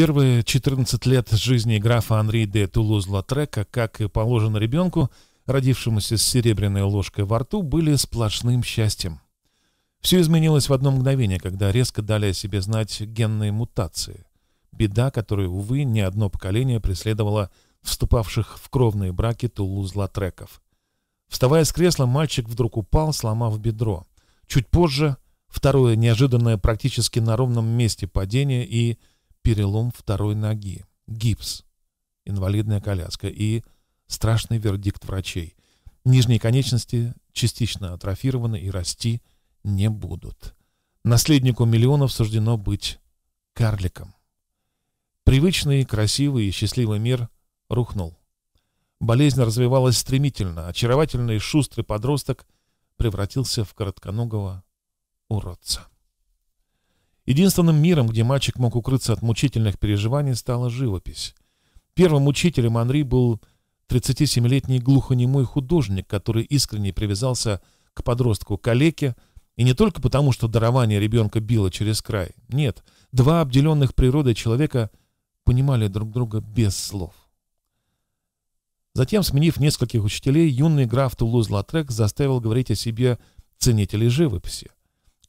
Первые 14 лет жизни графа Анри де Тулуз-Латрека, как и положено ребенку, родившемуся с серебряной ложкой во рту, были сплошным счастьем. Все изменилось в одно мгновение, когда резко дали о себе знать генные мутации. Беда, которую, увы, не одно поколение преследовало вступавших в кровные браки Тулуз-Латреков. Вставая с кресла, мальчик вдруг упал, сломав бедро. Чуть позже — второе неожиданное практически на ровном месте падение и перелом второй ноги, гипс, инвалидная коляска и страшный вердикт врачей. Нижние конечности частично атрофированы и расти не будут. Наследнику миллионов суждено быть карликом. Привычный, красивый и счастливый мир рухнул. Болезнь развивалась стремительно. Очаровательный, шустрый подросток превратился в коротконогого уродца. Единственным миром, где мальчик мог укрыться от мучительных переживаний, стала живопись. Первым учителем Анри был 37-летний глухонемой художник, который искренне привязался к подростку-калеке, и не только потому, что дарование ребенка било через край. Нет, два обделенных природой человека понимали друг друга без слов. Затем, сменив нескольких учителей, юный граф Тулуз-Латрек заставил говорить о себе ценителей живописи.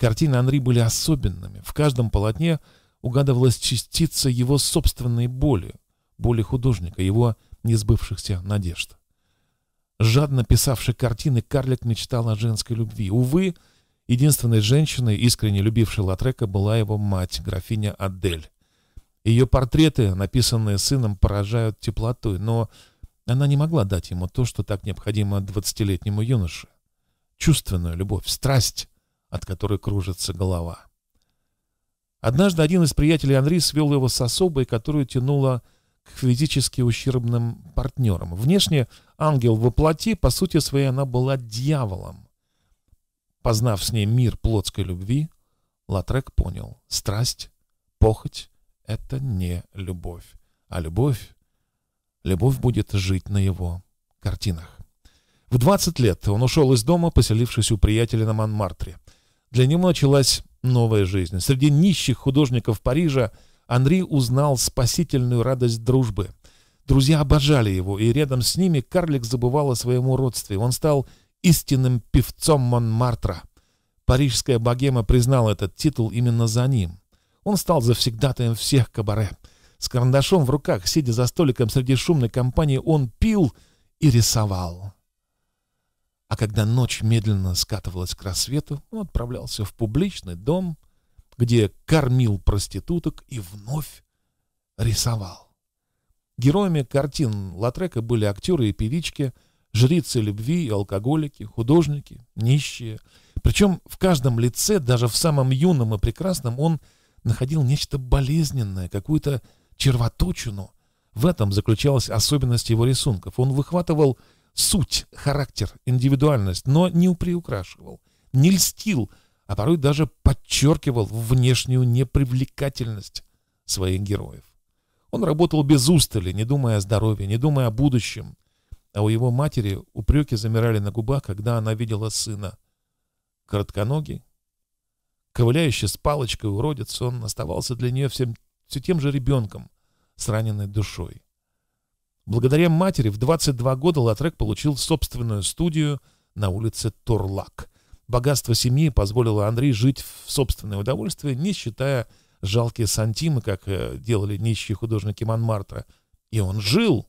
Картины Анри были особенными. В каждом полотне угадывалась частица его собственной боли, боли художника, его несбывшихся надежд. Жадно писавший картины, карлик мечтал о женской любви. Увы, единственной женщиной, искренне любившей Латрека, была его мать, графиня Адель. Ее портреты, написанные сыном, поражают теплотой, но она не могла дать ему то, что так необходимо двадцатилетнему юноше. Чувственную любовь, страсть, от которой кружится голова. Однажды один из приятелей Анри свел его с особой, которую тянуло к физически ущербным партнерам. Внешне ангел во плоти, по сути своей она была дьяволом. Познав с ней мир плотской любви, Латрек понял – страсть, похоть – это не любовь, а любовь, любовь будет жить на его картинах. В 20 лет он ушел из дома, поселившись у приятеля на Монмартре – для него началась новая жизнь. Среди нищих художников Парижа Анри узнал спасительную радость дружбы. Друзья обожали его, и рядом с ними карлик забывал о своем родстве. Он стал истинным певцом Монмартра. Парижская богема признала этот титул именно за ним. Он стал завсегдатаем всех кабаре. С карандашом в руках, сидя за столиком среди шумной компании, он пил и рисовал. А когда ночь медленно скатывалась к рассвету, он отправлялся в публичный дом, где кормил проституток и вновь рисовал. Героями картин Латрека были актеры и певички, жрицы любви и алкоголики, художники, нищие. Причем в каждом лице, даже в самом юном и прекрасном, он находил нечто болезненное, какую-то червоточину. В этом заключалась особенность его рисунков. Он выхватывал суть, характер, индивидуальность, но не приукрашивал, не льстил, а порой даже подчеркивал внешнюю непривлекательность своих героев. Он работал без устали, не думая о здоровье, не думая о будущем. А у его матери упреки замирали на губах, когда она видела сына. Коротконогий, ковыляющий с палочкой уродец, он оставался для нее всем, все тем же ребенком, с раненной душой. Благодаря матери в 22 года Латрек получил собственную студию на улице Торлак. Богатство семьи позволило Андрей жить в собственное удовольствие, не считая жалкие сантимы, как э, делали нищие художники Монмартра. И он жил.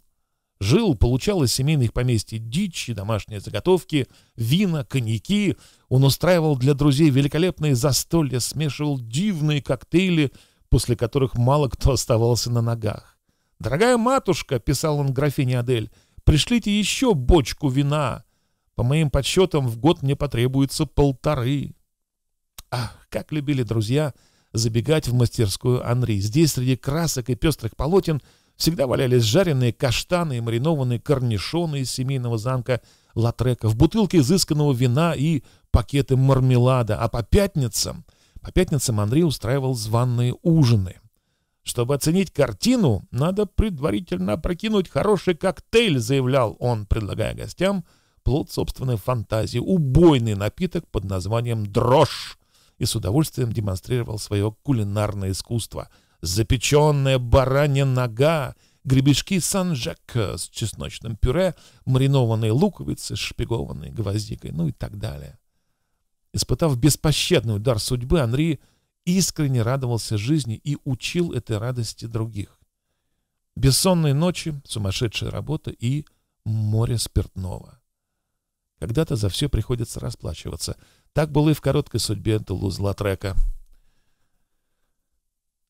Жил, получал из семейных поместьй дичь домашние заготовки, вина, коньяки. Он устраивал для друзей великолепные застолья, смешивал дивные коктейли, после которых мало кто оставался на ногах. «Дорогая матушка», — писал он графине Адель, — «пришлите еще бочку вина. По моим подсчетам, в год мне потребуется полторы». Ах, как любили друзья забегать в мастерскую Анри. Здесь среди красок и пестрых полотен всегда валялись жареные каштаны и маринованные корнишоны из семейного замка Латрека, в бутылке изысканного вина и пакеты мармелада, а по пятницам... По пятницам Анри устраивал званные ужины. Чтобы оценить картину, надо предварительно опрокинуть хороший коктейль, заявлял он, предлагая гостям плод собственной фантазии, убойный напиток под названием «дрожь» и с удовольствием демонстрировал свое кулинарное искусство. Запеченная баранья нога, гребешки санжак с чесночным пюре, маринованные луковицы, шпигованной гвоздикой, ну и так далее. Испытав беспощадный удар судьбы, Анри искренне радовался жизни и учил этой радости других. Бессонные ночи, сумасшедшая работа и море спиртного. Когда-то за все приходится расплачиваться. Так было и в короткой судьбе Тулуз-Латрека.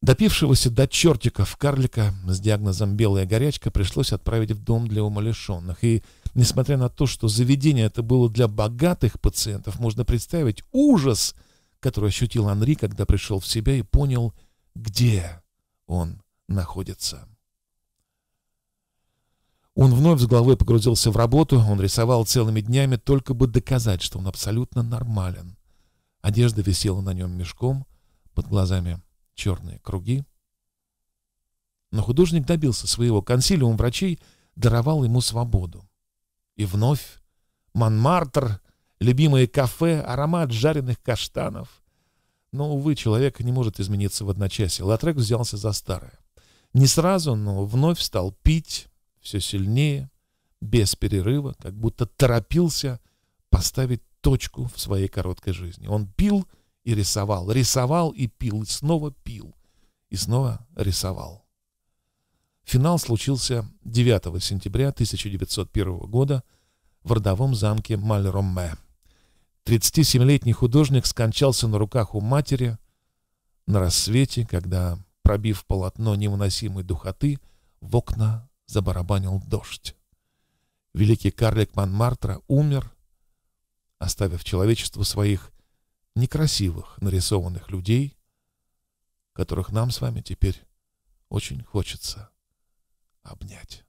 Допившегося до чертиков карлика с диагнозом «белая горячка» пришлось отправить в дом для умалишенных. И, несмотря на то, что заведение это было для богатых пациентов, можно представить ужас – которую ощутил Анри, когда пришел в себя и понял, где он находится. Он вновь с головой погрузился в работу, он рисовал целыми днями, только бы доказать, что он абсолютно нормален. Одежда висела на нем мешком, под глазами черные круги. Но художник добился своего. Консилиум врачей даровал ему свободу. И вновь Манмартр любимые кафе, аромат жареных каштанов. Но, увы, человек не может измениться в одночасье. Латрек взялся за старое. Не сразу, но вновь стал пить все сильнее, без перерыва, как будто торопился поставить точку в своей короткой жизни. Он пил и рисовал, рисовал и пил, и снова пил, и снова рисовал. Финал случился 9 сентября 1901 года в родовом замке Мальромме. 37-летний художник скончался на руках у матери на рассвете, когда, пробив полотно невыносимой духоты, в окна забарабанил дождь. Великий карлик Манмартра умер, оставив человечеству своих некрасивых нарисованных людей, которых нам с вами теперь очень хочется обнять.